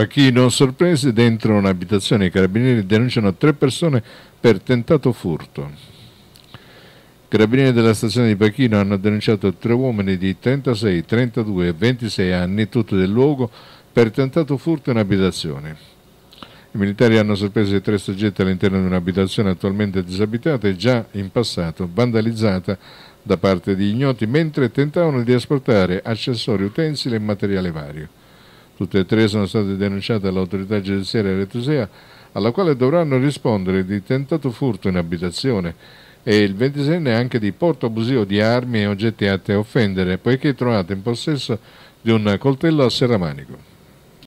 Pachino sorpresi dentro un'abitazione. I carabinieri denunciano tre persone per tentato furto. I Carabinieri della stazione di Pachino hanno denunciato tre uomini di 36, 32 e 26 anni, tutti del luogo, per tentato furto in abitazione. I militari hanno sorpreso i tre soggetti all'interno di un'abitazione attualmente disabitata e già in passato vandalizzata da parte di ignoti, mentre tentavano di asportare accessori, utensili e materiale vario. Tutte e tre sono state denunciate all'autorità giudiziaria retusea, alla quale dovranno rispondere di tentato furto in abitazione e il 26enne anche di porto abusivo di armi e oggetti atti a offendere, poiché trovato in possesso di un coltello a serramanico.